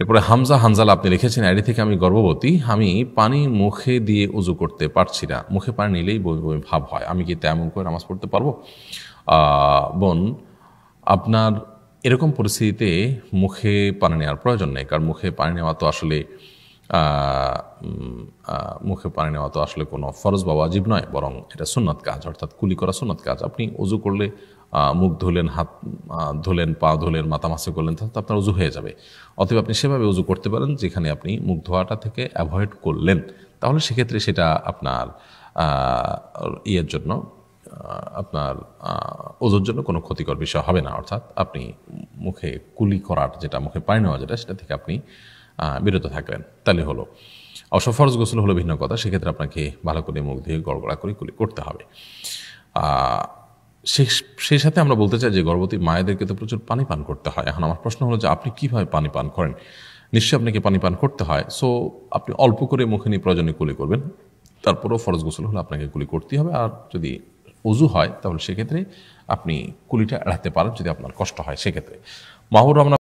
এরপরে হামজা হানজাল আপনি লিখেছেন এটি থেকে আমি গর্ভবতী আমি পানি মুখে দিয়ে উজু করতে পারছি না মুখে পানি নিলেই বই ভাব হয় আমি কি তেমন করে নামাজ পড়তে পারবো বোন আপনার এরকম পরিস্থিতিতে মুখে পানি নেওয়ার প্রয়োজন নেই কারণ মুখে পানি নেওয়া তো আসলে মুখে পানি নেওয়া তো আসলে কোনো ফরজ বা ওয়াজিব নয় বরং এটা সুন্নাত কাজ অর্থাৎ কুলি করা সুন্নাত কাজ আপনি উজু করলে মুখ ধুলেন হাত ধুলেন পা ধুলেন মাথা মাসে করলেন তাহলে আপনার উজু হয়ে যাবে অতএব আপনি সেভাবে উজু করতে পারেন যেখানে আপনি মুখ ধোয়াটা থেকে অ্যাভয়েড করলেন তাহলে সেক্ষেত্রে সেটা আপনার ইয়ের জন্য আপনার ওজোর জন্য কোনো ক্ষতিকর বিষয় হবে না অর্থাৎ আপনি মুখে কুলি করার যেটা মুখে পায় নেওয়া যেটা সেটা থেকে আপনি বিরত থাকলেন তাহলে হলো অসফরজ গোসল হলো ভিন্ন কথা সেক্ষেত্রে আপনাকে ভালো করে মুখ ধুয়ে গড়গড়া করে কুলি করতে হবে সেই সাথে আমরা বলতে চাই যে গর্ভবতী মায়েদেরকে তো প্রচুর পানি পান করতে হয় এখন আমার প্রশ্ন হলো যে আপনি কীভাবে পানি পান করেন নিশ্চয়ই আপনাকে পানি পান করতে হয় সো আপনি অল্প করে মুখে নিয়ে প্রয়োজনে কুলি করবেন তারপরেও ফরজ গোসল হলে আপনাকে কুলি করতেই হবে আর যদি উজু হয় তাহলে সেক্ষেত্রে আপনি কুলিটা এড়াতে পারেন যদি আপনার কষ্ট হয় সেক্ষেত্রে মাহবুর রহমান